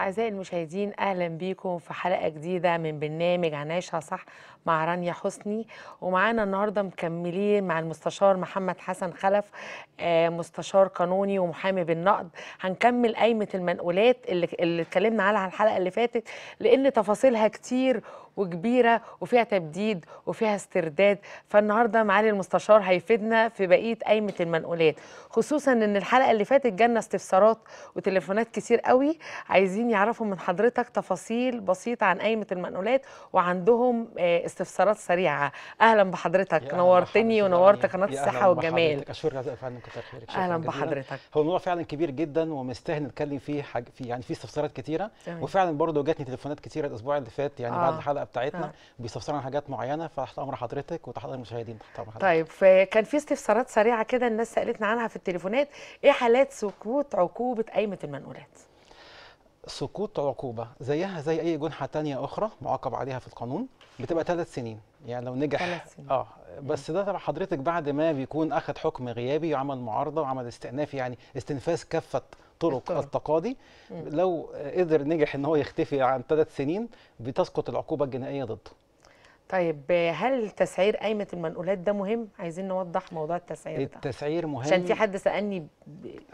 أعزائي المشاهدين أهلا بيكم في حلقة جديدة من برنامج عنا صح مع رانيا حسني ومعانا النهاردة مكملين مع المستشار محمد حسن خلف آه، مستشار قانوني ومحامي بالنقد هنكمل قايمة المنقولات اللي اتكلمنا عنها الحلقة اللي فاتت لأن تفاصيلها كتير وكبيره وفيها تبديد وفيها استرداد فالنهارده معالي المستشار هيفيدنا في بقيه قايمه المنقولات خصوصا ان الحلقه اللي فاتت جالنا استفسارات وتليفونات كتير قوي عايزين يعرفوا من حضرتك تفاصيل بسيطه عن قايمه المنقولات وعندهم آه، استفسارات سريعه اهلا بحضرتك نورتني ونورت قناه الصحه والجمال اهلا بحضرتك هو الموضوع فعلا كبير جدا ومستاهل نتكلم فيه حاج... في يعني في استفسارات كتيره وفعلا برضه جاتني تليفونات كتيره الاسبوع اللي فات يعني آه. بعد الحلقه بتاعتنا آه. بيستفسروا عن حاجات معينه فتحت امر حضرتك وتحت امر المشاهدين تحت امر حضرتك طيب فكان في استفسارات سريعه كده الناس سالتنا عنها في التليفونات ايه حالات سقوط عقوبه قايمه المنقولات سقوط عقوبة زيها زي أي جنحة ثانيه أخرى معاقب عليها في القانون بتبقى ثلاث سنين يعني لو نجح ثلاث سنين اه بس ده تبع حضرتك بعد ما بيكون أخذ حكم غيابي وعمل معارضة وعمل استئناف يعني استنفاذ كافة طرق التقاضي لو قدر نجح ان هو يختفي عن ثلاث سنين بتسقط العقوبه الجنائيه ضده طيب هل تسعير قايمه المنقولات ده مهم عايزين نوضح موضوع التسعير ده التسعير مهم عشان في حد سالني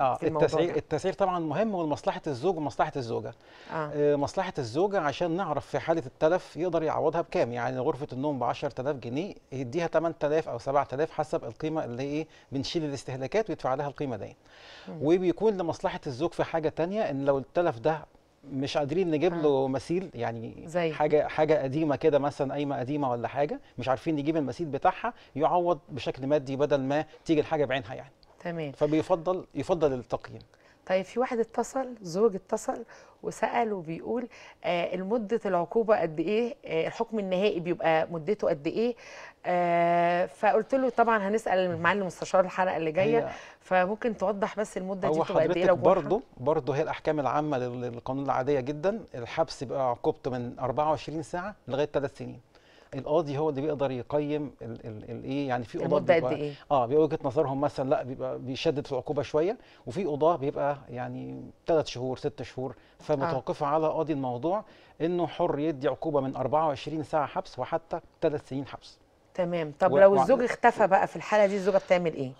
آه الموضوع التسعير ده. التسعير طبعا مهم ولمصلحه الزوج ومصلحه الزوجه آه. آه مصلحه الزوجه عشان نعرف في حاله التلف يقدر يعوضها بكام يعني غرفه النوم ب 10000 جنيه يديها 8000 او 7000 حسب القيمه اللي ايه بنشيل الاستهلاكات ويدفع لها القيمه دي وبيكون لمصلحه الزوج في حاجه ثانيه ان لو التلف ده مش قادرين نجيب آه. له مثيل يعني زي. حاجه حاجه قديمه كده مثلا قايمه قديمه ولا حاجه مش عارفين نجيب المثيل بتاعها يعوض بشكل مادي بدل ما تيجي الحاجه بعينها يعني تمام فبيفضل يفضل التقييم طيب في واحد اتصل زوج اتصل وسأل وبيقول آه المدة العقوبة قد إيه آه الحكم النهائي بيبقى مدته قد إيه آه فقلت له طبعا هنسأل المعلم المستشار الحلقة اللي جاية فممكن توضح بس المدة دي تبقى قد إيه لو برضه برضه هي الأحكام العامة للقانون العادية جدا الحبس بيبقى عقوبته من 24 ساعة لغاية 3 سنين القاضي هو اللي بيقدر يقيم الايه يعني في قضاه المده قد ايه؟ اه بيبقى وجهه نظرهم مثلا لا بيبقى بيشدد في العقوبه شويه وفي قضاه بيبقى يعني ثلاث شهور ست شهور فمتوقفه آه. على قاضي الموضوع انه حر يدي عقوبه من 24 ساعه حبس وحتى ثلاث سنين حبس تمام طب و... لو الزوج اختفى بقى في الحاله دي الزوجه بتعمل ايه؟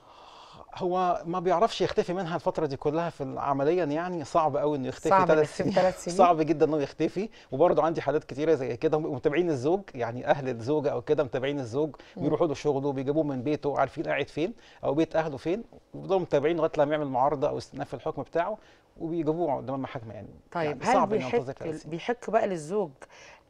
هو ما بيعرفش يختفي منها الفتره دي كلها في عمليا يعني صعب قوي انه يختفي صعب ثلاث سنين صعب جدا انه يختفي وبرده عندي حالات كتيره زي كده متابعين الزوج يعني اهل الزوجه او كده متابعين الزوج بيروحوا له شغله بيجيبوه من بيته عارفين قاعد فين او بيت اهله فين وبيفضلوا متابعين لغايه لما يعمل معارضه او استئناف الحكم بتاعه وبيجيبوه قدام المحاكمه يعني طيب يعني صعب هل بيحك بيحك بقى للزوج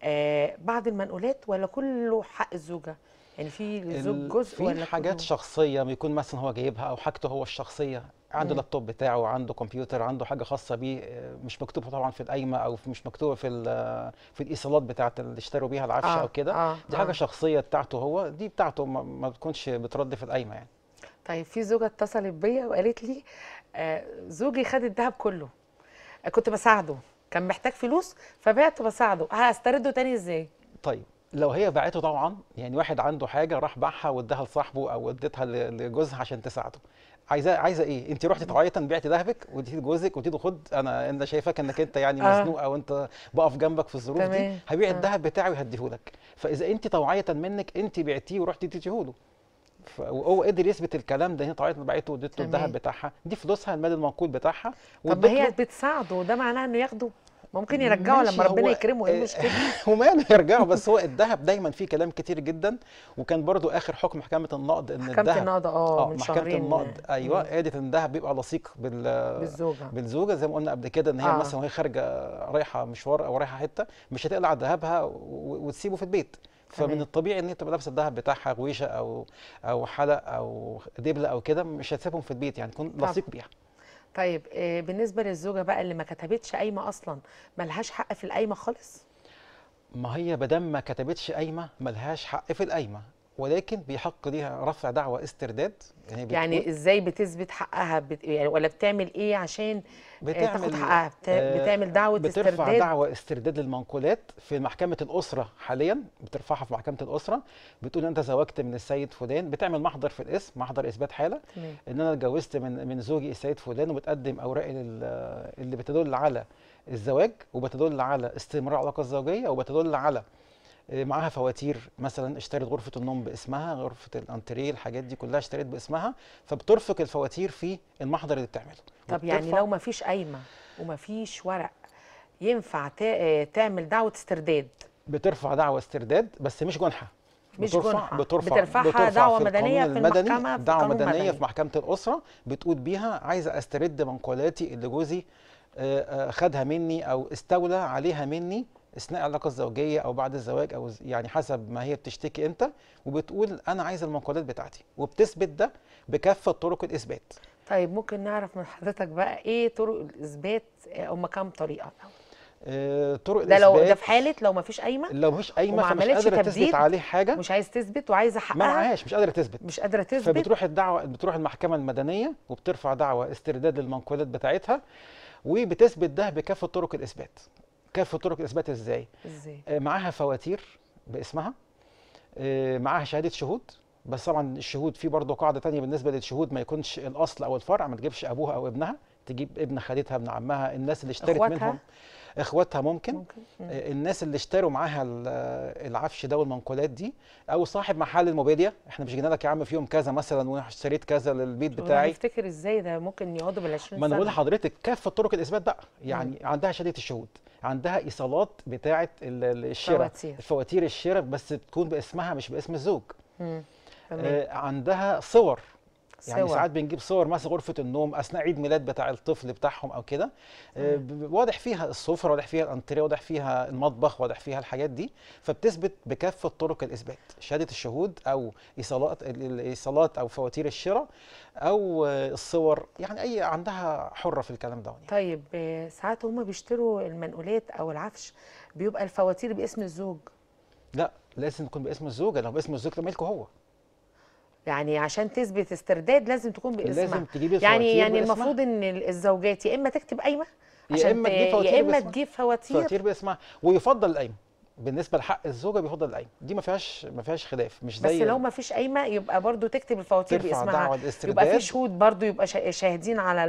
آه بعض المنقولات ولا كله حق الزوجه؟ يعني في للزوج جزء في حاجات كله؟ شخصيه بيكون مثلا هو جايبها او حاجته هو الشخصيه عنده لابتوب بتاعه عنده كمبيوتر عنده حاجه خاصه بيه آه، مش مكتوبه طبعا في القايمه او مش مكتوبه في آه، في الايصالات بتاعه اللي اشتروا بيها العفش آه او كده آه دي حاجه آه شخصيه بتاعته هو دي بتاعته ما, ما بتكونش بترد في القايمه يعني طيب في زوجه اتصلت بيا وقالت لي آه، زوجي خد الذهب كله كنت بساعده كان محتاج فلوس فبعته بساعده هسترده تاني ازاي طيب لو هي باعته طبعا يعني واحد عنده حاجه راح باعها واداها لصاحبه او اديتها لجوزها عشان تساعده عايزه عايزه ايه انت رحتي تعيطا بعتي ذهبك واديتي لجوزك واديتي خد انا انا شايفاك انك انت يعني آه. وانت بقف جنبك في الظروف دي هبيع آه. الذهب بتاعي وهديهولك فاذا انت طوعيه منك انت بعتيه ورحتي له وهو قدر يثبت الكلام ده هنا طلعت واديت له الذهب بتاعها دي فلوسها المال المنقود بتاعها طب ما هي بتساعده ده معناها انه ياخده ممكن يرجعه لما ربنا يكرمه ايه, إيه، المشكله وماله يعني يرجعه بس هو الذهب دايما فيه كلام كتير جدا وكان برضو اخر حكم محكمه النقد ان الذهب محكمه النقد آه،, اه من محكمه النقد ايوه قالت ان الذهب بيبقى لصيق بال بالزوجه بالزوجه زي ما قلنا قبل كده ان هي آه. مثلا وهي خارجه رايحه مشوار او رايحه حته مش هتقلع ذهبها وتسيبه في البيت فمن الطبيعي ان هي تبقى لابسه الذهب بتاعها غويشه او او حلق او دبله او كده مش هتسيبهم في البيت يعني تكون لصيق بيها طيب آه، بالنسبه للزوجه بقى اللي ما كتبتش قايمه اصلا ملهاش حق في القايمه خالص ما هي بدل ما كتبتش قايمه ملهاش حق في القايمه ولكن بيحق ليها رفع دعوى استرداد يعني, يعني ازاي بتثبت حقها بت... يعني ولا بتعمل ايه عشان آه، بتعمل تاخد حقها بت... آه، بتعمل دعوه بترفع استرداد بترفع دعوى استرداد للمنقولات في محكمه الاسره حاليا بترفعها في محكمه الاسره بتقول انت زوجت من السيد فلان بتعمل محضر في الاسم محضر اثبات حاله مم. ان انا اتجوزت من من زوجي السيد فلان وبتقدم اوراق اللي بتدل على الزواج وبتدل على استمرار العلاقه الزوجيه وبتدل على آه، معاها فواتير مثلا اشترت غرفه النوم باسمها غرفه الانتريه الحاجات دي كلها اشتريت باسمها فبترفق الفواتير في المحضر اللي بتعمله طب يعني لو ما فيش قايمه وما فيش ورق ينفع آه، تعمل دعوه استرداد بترفع دعوه استرداد بس مش جنحه مش بترفع جنحة. بترفع بترفعها بترفع دعوة في مدنية في المدني المحكمة في دعوة مدنية مدني. في محكمة الأسرة بتقول بيها عايزة أسترد منقولاتي اللي جوزي آه، خدها مني أو استولى عليها مني اثناء العلاقه الزوجيه او بعد الزواج او يعني حسب ما هي بتشتكي امتى وبتقول انا عايز المنقولات بتاعتي وبتثبت ده بكافه طرق الاثبات طيب ممكن نعرف من حضرتك بقى ايه طرق الاثبات هم كام طريقه آه، طرق ده لو ده في حاله لو ما فيش قايمه لو مفيش قايمه فمش قادره تثبت عليه حاجه مش عايز تثبت وعايزه احققها معهاش مش قادره تثبت مش قادره تثبت فبتروح الدعوه بتروح المحكمه المدنيه وبترفع دعوه استرداد للمنقولات بتاعتها وبتثبت ده بكافه طرق الاثبات كافه طرق الاثبات ازاي ازاي آه، معاها فواتير باسمها آه، معاها شهاده شهود بس طبعا الشهود في برضه قاعده ثانيه بالنسبه للشهود ما يكونش الاصل او الفرع ما تجيبش ابوها او ابنها تجيب ابن خالتها ابن عمها الناس اللي اشترت أخواتها. منهم اخواتها ممكن, ممكن. آه، الناس اللي اشتروا معاها العفش ده والمنقولات دي او صاحب محل الموبيليا احنا مش جبنا لك يا عم في يوم كذا مثلا واشتريت كذا للبيت بتاعي افتكر ازاي ده ممكن يقعدوا بال 20 سنه ما انا بقول لحضرتك كافه طرق الاثبات بقى يعني مم. عندها شهاده الشهود عندها ايصالات بتاعه الشراء فواتير الشراء بس تكون باسمها مش باسم الزوج آه عندها صور يعني سوا. ساعات بنجيب صور مثلا غرفه النوم اثناء عيد ميلاد بتاع الطفل بتاعهم او كده آه، واضح فيها السفره واضح فيها الانتريه واضح فيها المطبخ واضح فيها الحاجات دي فبتثبت بكافه طرق الاثبات شهاده الشهود او ايصالات الايصالات او فواتير الشراء او آه، الصور يعني اي عندها حره في الكلام ده يعني. طيب آه، ساعات هم بيشتروا المنقولات او العفش بيبقى الفواتير باسم الزوج لا لازم تكون باسم الزوجه لو باسم الزوج ده ملكه هو يعني عشان تثبت استرداد لازم تكون باسمها لازم تجيبي يعني يعني المفروض ان الزوجات يا اما تكتب قايمه يا اما تجيب فواتير يا اما تجيب فواتير فواتير باسمها ويفضل القايمه بالنسبه لحق الزوجه بيفضل القايمه دي ما فيهاش ما فيهاش خلاف مش زي بس لو ما فيش قايمه يبقى برضو تكتب الفواتير باسمها يبقى في شهود برضو يبقى شاهدين على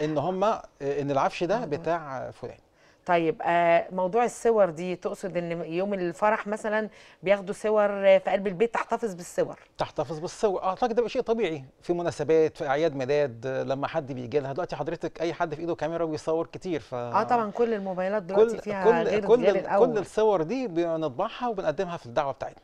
ان هم ان العفش ده آه. بتاع فلان طيب آه، موضوع الصور دي تقصد ان يوم الفرح مثلا بياخدوا صور في قلب البيت تحتفظ بالصور تحتفظ بالصور اعتقد ده شيء طبيعي في مناسبات في اعياد ميلاد لما حد بيجي لها دلوقتي حضرتك اي حد في ايده كاميرا بيصور كتير ف اه طبعا كل الموبايلات دلوقتي كل فيها كل غير كل الأول. كل الصور دي بنطبعها وبنقدمها في الدعوه بتاعتنا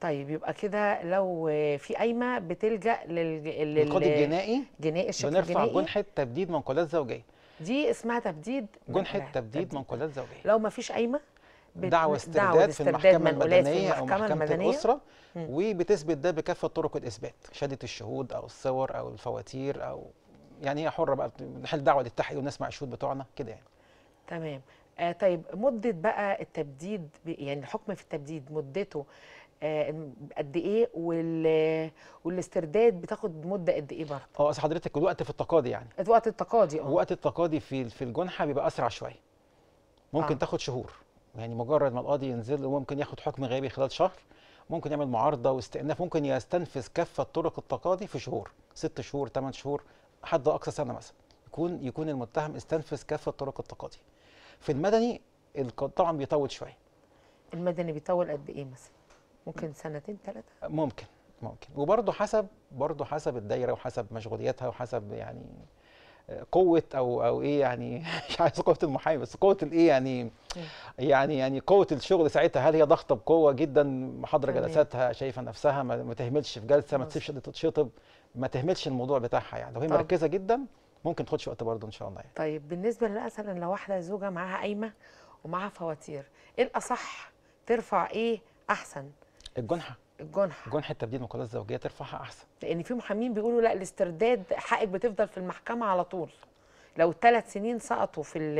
طيب يبقى كده لو في قايمه بتلجا للقاضي الجنائي جنائي الشق بنرفع الجنائي بنرفع جنحه تبديد منقولات زوجيه دي اسمها تبديد جنحه تبديد منقولات زوجيه لو ما فيش قايمه دعوة استرداد في المحكمة المدنية أو محكمة المدنية. الأسرة وبتثبت ده بكافة طرق الإثبات شهادة الشهود أو الصور أو الفواتير أو يعني هي حرة بقى نحل دعوة للتحقيق ونسمع الشهود بتوعنا كده يعني تمام آه طيب مدة بقى التبديد يعني الحكم في التبديد مدته آه، قد ايه وال... والاسترداد بتاخد مده قد ايه برضه اه اصل حضرتك الوقت في التقاضي يعني وقت التقاضي اه وقت التقاضي في في الجنحه بيبقى اسرع شويه ممكن آه. تاخد شهور يعني مجرد ما القاضي ينزل وممكن ياخد حكم غيابي خلال شهر ممكن يعمل معارضه واستئناف ممكن يستنفذ كافه طرق التقاضي في شهور ست شهور ثمان شهور حد اقصى سنه مثلا يكون يكون المتهم استنفذ كافه طرق التقاضي في المدني طبعا بيطول شويه المدني بيطول قد ايه مثلا ممكن سنتين ثلاثه ممكن ممكن وبرضه حسب برضه حسب الدايره وحسب مشغولياتها وحسب يعني آه، قوه او او ايه يعني مش عايز قوه المحامي بس قوه الايه يعني يعني يعني قوه الشغل ساعتها هل هي ضغطه بقوه جدا محاضره جلساتها شايفه نفسها ما تهملش في جلسه ما تسيبش تتشطب ما تهملش الموضوع بتاعها يعني لو هي مركزه جدا ممكن تاخدش وقت برضه ان شاء الله يعني. طيب بالنسبه مثلا لو واحده زوجه معاها قايمه ومعاها فواتير ايه الاصح ترفع ايه احسن الجنحه الجنحه جنحه تبديل مقالات الزوجيه ترفعها احسن لان في محامين بيقولوا لا الاسترداد حقك بتفضل في المحكمه على طول لو الثلاث سنين سقطوا في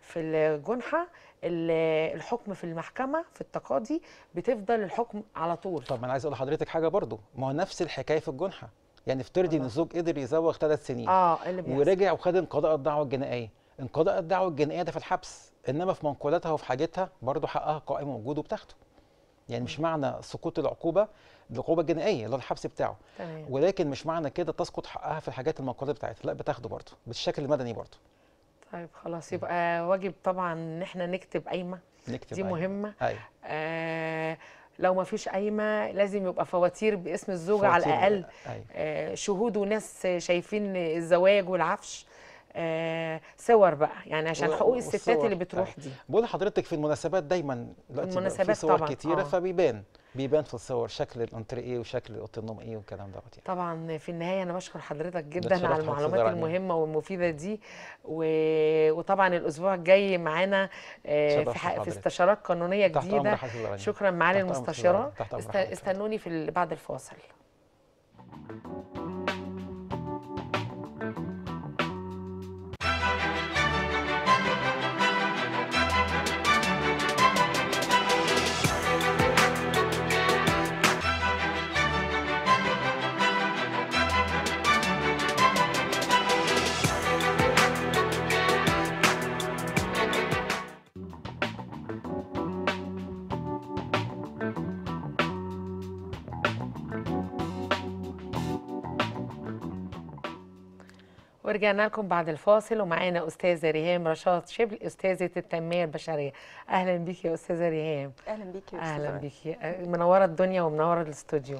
في الجنحه الحكم في المحكمه في التقاضي بتفضل الحكم على طول طب انا عايز اقول لحضرتك حاجه برضو ما هو نفس الحكايه في الجنحه يعني افترضي ان آه. الزوج قدر يزوغ ثلاث سنين اه إيه اللي ورجع وخد انقضاء الدعوه الجنائيه انقضاء الدعوه الجنائيه ده في الحبس انما في منقولاتها وفي حاجتها برضو حقها قائم وجوده بتاخده يعني مش معنى سقوط العقوبه العقوبه الجنائيه اللي هو الحبس بتاعه تمام. ولكن مش معنى كده تسقط حقها في الحاجات المقرره بتاعتها لا بتاخده برضه بالشكل المدني برضه طيب خلاص يبقى واجب طبعا ان احنا نكتب قايمه نكتب دي مهمه أيوة. آه لو ما فيش قايمه لازم يبقى فواتير باسم الزوجه على الاقل أيوة. آه شهود وناس شايفين الزواج والعفش آه، صور بقى يعني عشان حقوق الستات اللي بتروح أيوة. دي بقول لحضرتك في المناسبات دايما دلوقتي المناسبات في صور طبعًا. كتيره آه. فبيبان بيبان في الصور شكل الانتريه إيه وشكل اوضه النوم ايه والكلام دوت يعني. طبعا في النهايه انا بشكر حضرتك جدا على المعلومات المهمه والمفيده دي و... وطبعا الاسبوع الجاي معانا آه، في, ح... في استشارات قانونيه جديده شكرا معالي المستشاره است... استنوني في بعد الفاصل Thank you. ورجعنا لكم بعد الفاصل ومعانا استاذه ريهام رشاد شبل استاذه التنميه البشريه اهلا بيكي يا استاذه ريهام اهلا بيكي يا اهلا بيكي أه، منوره الدنيا ومنوره الاستوديو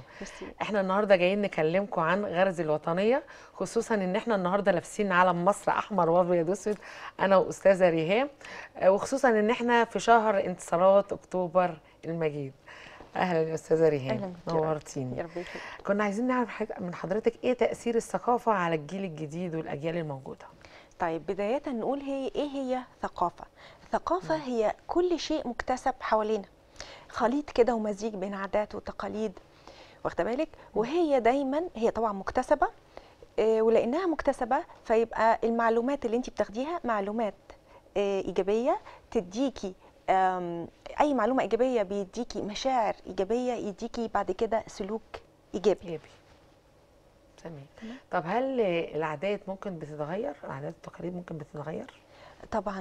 احنا النهارده جايين نكلمكم عن غرز الوطنيه خصوصا ان احنا النهارده لابسين علم مصر احمر وابيض واسود انا واستاذه ريهام أه، وخصوصا ان احنا في شهر انتصارات اكتوبر المجيد اهلا يا استاذه ريهام نورتيني كنا عايزين نعرف من حضرتك ايه تاثير الثقافه على الجيل الجديد والاجيال الموجوده طيب بدايه نقول هي ايه هي ثقافه الثقافه م. هي كل شيء مكتسب حوالينا خليط كده ومزيج بين عادات وتقاليد واخده بالك وهي دايما هي طبعا مكتسبه آه، ولانها مكتسبه فيبقى المعلومات اللي انت بتاخديها معلومات آه، ايجابيه تديكي اي معلومه ايجابيه بيديكي مشاعر ايجابيه يديكي بعد كده سلوك ايجابي ايجابي تمام طب هل العادات ممكن بتتغير العادات والتقاليد ممكن بتتغير طبعا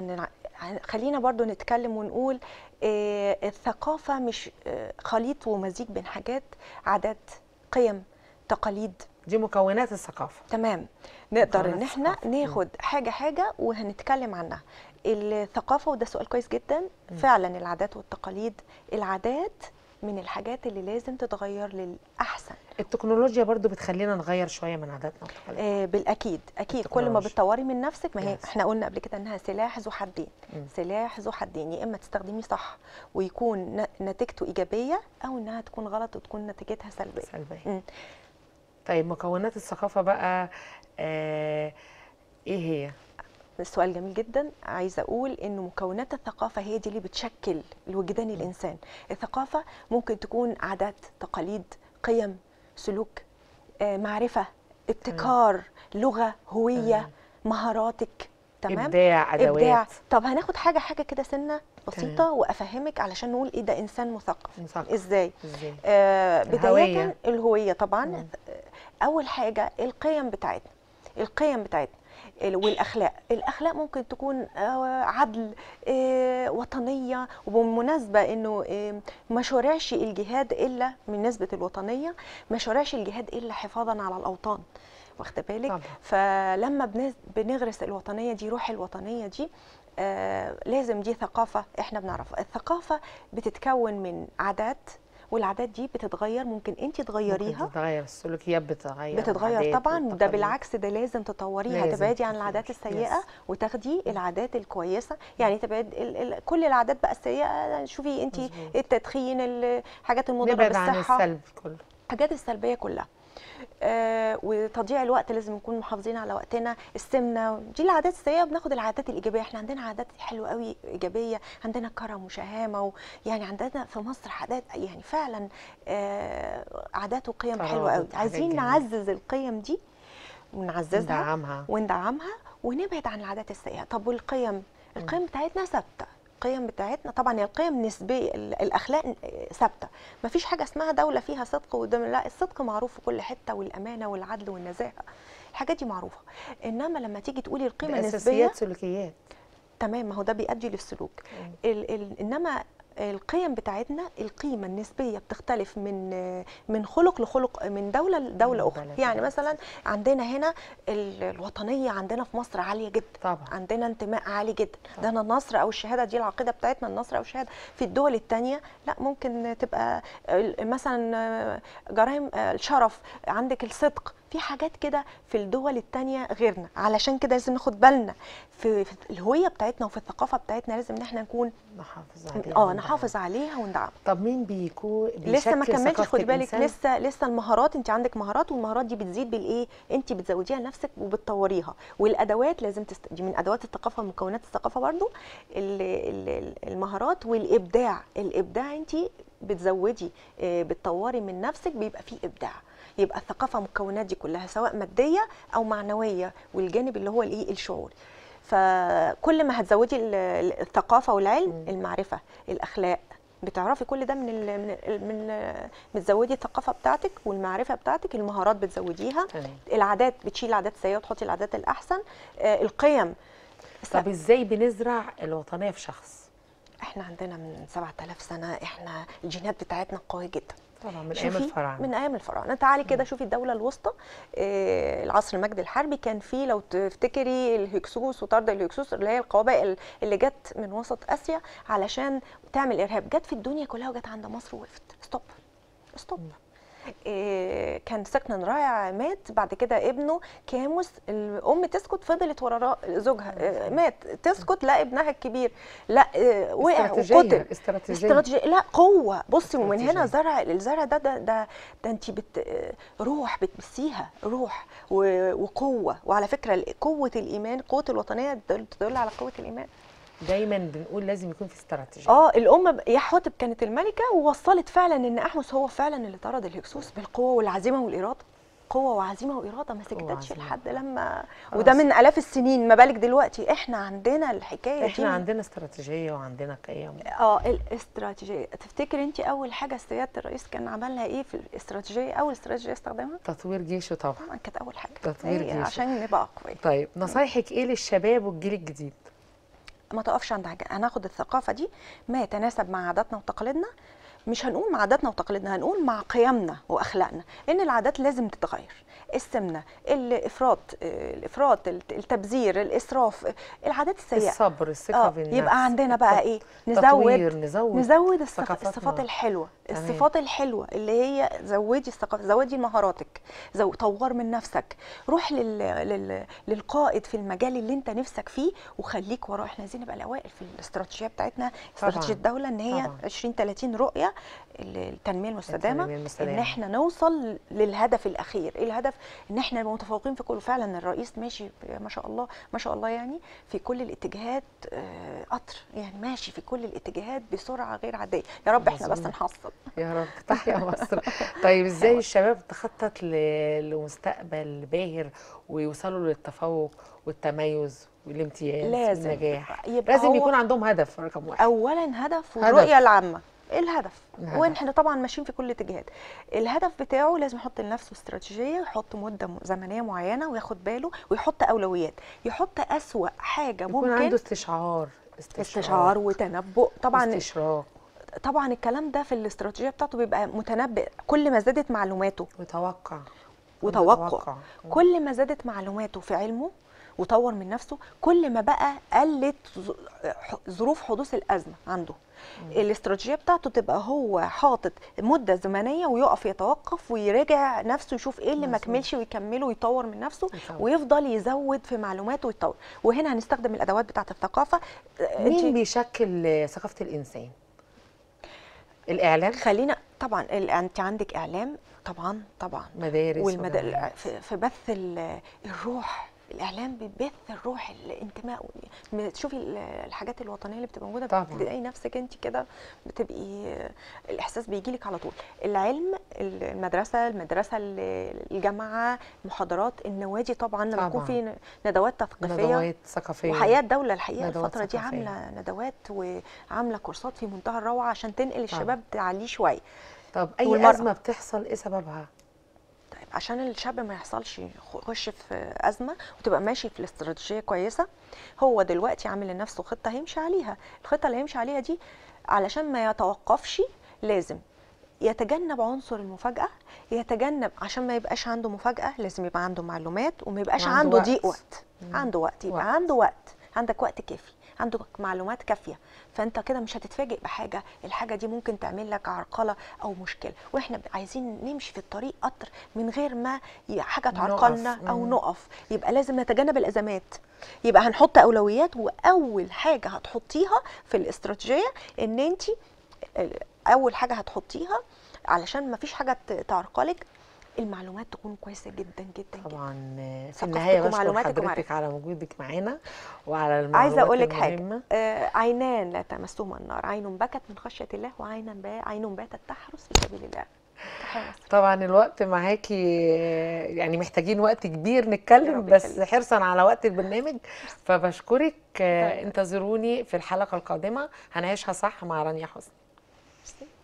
يعني خلينا برضو نتكلم ونقول إيه الثقافه مش آه، خليط ومزيج بين حاجات عادات قيم تقاليد دي مكونات الثقافه تمام نقدر ان احنا ناخد حاجه حاجه وهنتكلم عنها الثقافه وده سؤال كويس جدا م. فعلا العادات والتقاليد العادات من الحاجات اللي لازم تتغير للاحسن التكنولوجيا برضو بتخلينا نغير شويه من عاداتنا آه بالاكيد اكيد كل ما بتطوري من نفسك ما هي yes. احنا قلنا قبل كده انها سلاح ذو حدين mm. سلاح ذو حدين يا اما تستخدميه صح ويكون نتيجته ايجابيه او انها تكون غلط وتكون نتيجتها سلبيه سلبيه mm. طيب مكونات الثقافه بقى آه ايه هي سؤال جميل جدا عايزه اقول ان مكونات الثقافه هي دي اللي بتشكل الوجدان الانسان الثقافه ممكن تكون عادات تقاليد قيم سلوك آه، معرفه ابتكار لغه هويه مهاراتك تمام ابداع ادوات إبداع. طب هناخد حاجه حاجه كده سنه بسيطه تمام. وافهمك علشان نقول ايه ده انسان مثقف ازاي, إزاي؟ آه بدايه الهويه طبعا مم. اول حاجه القيم بتاعتنا القيم بتاعتنا والاخلاق الاخلاق ممكن تكون آه، عدل آه، وطنيه وبالمناسبه انه ما شرعش الجهاد الا من نسبه الوطنيه ما شرعش الجهاد الا حفاظا على الاوطان واخده بالك طبعا. فلما بنغرس الوطنيه دي روح الوطنيه دي آه لازم دي ثقافه احنا بنعرفها الثقافه بتتكون من عادات والعادات دي بتتغير ممكن انت تغيريها ممكن تتغير السلوكيات بتتغير بتتغير طبعا ده بالعكس ده لازم تطوريها تبعدي عن العادات السيئه يس. وتاخدي العادات الكويسه يعني تبعد ال ال كل العادات بقى السيئه شوفي انت التدخين الحاجات المضره بالصحه عن السلب كله الحاجات السلبيه كلها آه، وتضييع الوقت لازم نكون محافظين على وقتنا السمنه دي العادات السيئه بناخد العادات الايجابيه احنا عندنا عادات حلوه قوي ايجابيه عندنا كرم وشهامه ويعني عندنا في مصر عادات يعني فعلا آه، عادات وقيم حلوه قوي عايزين نعزز القيم دي ونعززها وندعمها ونبعد عن العادات السيئه طب والقيم القيم بتاعتنا ثابته القيم بتاعتنا طبعا هي القيم نسبيه الاخلاق ثابته ما فيش حاجه اسمها دوله فيها صدق ودم لا الصدق معروف في كل حته والامانه والعدل والنزاهه الحاجات دي معروفه انما لما تيجي تقولي القيمه النسبيه اساسيات سلوكيات تمام ما هو ده بيؤدي للسلوك ال ال انما القيم بتاعتنا القيمه النسبيه بتختلف من من خلق لخلق من دوله لدوله اخرى يعني مثلا عندنا هنا الوطنيه عندنا في مصر عاليه جدا طبعا. عندنا انتماء عالي جدا طبعا. ده النصر او الشهاده دي العقيده بتاعتنا النصر او الشهاده في الدول الثانيه لا ممكن تبقى مثلا جرائم آه، الشرف عندك الصدق في حاجات كده في الدول التانية غيرنا علشان كده لازم ناخد بالنا في, الهوية بتاعتنا وفي الثقافة بتاعتنا لازم ان احنا نكون نحافظ عليها اه نحافظ عليها وندعمها طب مين بيكون لسه ما كملتش خد بالك لسه لسه المهارات انت عندك مهارات والمهارات دي بتزيد بالايه انت بتزوديها لنفسك وبتطوريها والادوات لازم تست... دي من ادوات الثقافة ومكونات الثقافة برضو المهارات والابداع الابداع انت بتزودي آه، بتطوري من نفسك بيبقى في ابداع يبقى الثقافه مكونات دي كلها سواء ماديه او معنويه والجانب اللي هو الايه الشعور فكل ما هتزودي الثقافه والعلم المعرفه الاخلاق بتعرفي كل ده من من من بتزودي الثقافه بتاعتك والمعرفه بتاعتك المهارات بتزوديها العادات بتشيل العادات السيئه وتحطي العادات الاحسن آه، القيم طب ازاي بنزرع الوطنيه في شخص احنا عندنا من 7000 سنه احنا الجينات بتاعتنا قويه جدا طبعا من ايام الفراعنه من ايام الفراعنه تعالي كده شوفي الدوله الوسطى آه، العصر المجد الحربي كان فيه لو تفتكري الهكسوس وطرد الهكسوس اللي هي القبائل اللي جت من وسط اسيا علشان تعمل ارهاب جت في الدنيا كلها وجت عند مصر وقفت ستوب ستوب كان سكن رائع مات بعد كده ابنه كاموس الام تسكت فضلت ورا زوجها آه، مات تسكت لا ابنها الكبير لا آه، وقع وقتل استراتيجيه استراتيجيه لا قوه بصي ومن هنا زرع الزرع ده ده ده, ده انت بت آه، روح بتمسيها روح وقوه وعلى فكره قوه الايمان قوه الوطنيه تدل على قوه الايمان دايما بنقول لازم يكون في استراتيجيه اه الام يا حوتب كانت الملكه ووصلت فعلا ان احمس هو فعلا اللي طرد الهكسوس بالقوه والعزيمه والاراده قوه وعزيمه واراده ما سكتتش لحد لما وده من الاف السنين ما بالك دلوقتي احنا عندنا الحكايه احنا دي عندنا استراتيجيه وعندنا قيم اه الاستراتيجيه تفتكر انت اول حاجه سياده الرئيس كان عملها ايه في الاستراتيجيه اول استراتيجيه استخدمها تطوير جيشه طبعا كانت اول حاجه تطوير إيه، جيشه عشان نبقى اقوياء طيب نصايحك ايه للشباب والجيل الجديد ما تقفش عند حاجه هناخد الثقافه دي ما يتناسب مع عاداتنا وتقاليدنا مش هنقول مع عاداتنا وتقاليدنا هنقول مع قيمنا واخلاقنا ان العادات لازم تتغير السمنه الافراط الافراط التبذير الاسراف العادات السيئه الصبر الثقه آه يبقى عندنا بقى ايه نزود نزود نزود الصفات الحلوه الصفات الحلوه اللي هي زودي الثقافه زودي مهاراتك زو طور من نفسك روح لل... لل... للقائد في المجال اللي انت نفسك فيه وخليك وراه احنا عايزين نبقى الاوائل في الاستراتيجيه بتاعتنا استراتيجيه الدوله ان هي طبعا. 20 30 رؤيه التنميه المستدامه ان احنا نوصل للهدف الاخير ايه الهدف ان احنا متفوقين في كله فعلا الرئيس ماشي ما شاء الله ما شاء الله يعني في كل الاتجاهات آه، قطر يعني ماشي في كل الاتجاهات بسرعه غير عاديه يا رب احنا بس نحصل يا رب تحيا طيب مصر طيب ازاي الشباب تخطط لمستقبل باهر ويوصلوا للتفوق والتميز والامتياز لازم والنجاح يبقى لازم يكون عندهم هدف رقم واحد اولا هدف والرؤيه العامه ايه الهدف؟, الهدف. واحنا طبعا ماشيين في كل اتجاهات الهدف بتاعه لازم يحط لنفسه استراتيجيه يحط مده زمنيه معينه وياخد باله ويحط اولويات يحط اسوا حاجه ممكن يكون عنده استشعار استشعار, استشعار وتنبؤ طبعا استشراق طبعا الكلام ده في الاستراتيجيه بتاعته بيبقى متنبئ كل ما زادت معلوماته وتوقع وتوقع كل ما زادت معلوماته في علمه وطور من نفسه كل ما بقى قلت ظروف حدوث الازمه عنده الاستراتيجيه بتاعته تبقى هو حاطط مده زمنيه ويقف يتوقف ويراجع نفسه يشوف ايه اللي ما كملش ويكمله ويطور من نفسه ويفضل يزود في معلوماته ويطور وهنا هنستخدم الادوات بتاعه الثقافه مين بيشكل ثقافه الانسان الاعلام خلينا طبعا انت عندك اعلام طبعا طبعا مدارس والمد... في بث الروح الاعلام بيبث الروح الانتماء تشوفي الحاجات الوطنيه اللي بتبقى موجوده بتلاقي نفسك انت كده بتبقي الاحساس بيجي لك على طول العلم المدرسه المدرسه الجامعه المحاضرات النوادي طبعا لما يكون في ندوات تثقيفيه ندوات ثقافيه وحياه الدوله الحقيقه الفتره دي عامله ندوات وعامله كورسات في منتهى الروعه عشان تنقل الشباب تعليه شويه طب اي ازمه بتحصل ايه سببها عشان الشاب ما يحصلش يخش في ازمه وتبقى ماشي في الاستراتيجيه كويسه هو دلوقتي عامل لنفسه خطه هيمشي عليها الخطه اللي هيمشي عليها دي علشان ما يتوقفش لازم يتجنب عنصر المفاجاه يتجنب عشان ما يبقاش عنده مفاجاه لازم يبقى عنده معلومات وما يبقاش عنده ضيق وقت. وقت عنده وقت يبقى وقت. عنده وقت عندك وقت كافي عندك معلومات كافيه فانت كده مش هتتفاجئ بحاجه الحاجه دي ممكن تعمل لك عرقله او مشكله واحنا عايزين نمشي في الطريق قطر من غير ما حاجه تعرقلنا او نقف يبقى لازم نتجنب الازمات يبقى هنحط اولويات واول حاجه هتحطيها في الاستراتيجيه ان انت اول حاجه هتحطيها علشان ما فيش حاجه تعرقلك المعلومات تكون كويسه جدا جدا طبعا في النهايه بس حضرتك على وجودك معانا وعلى المعلومات عايزه اقول لك حاجه آه عينان لا تمسهما النار عين بكت من خشيه الله وعين عين باتت تحرس في سبيل الله طبعا الوقت معاكي آه، يعني محتاجين وقت كبير نتكلم بس حرصا على وقت البرنامج فبشكرك آه، طيب. انتظروني في الحلقه القادمه هنعيشها صح مع رانيا حسني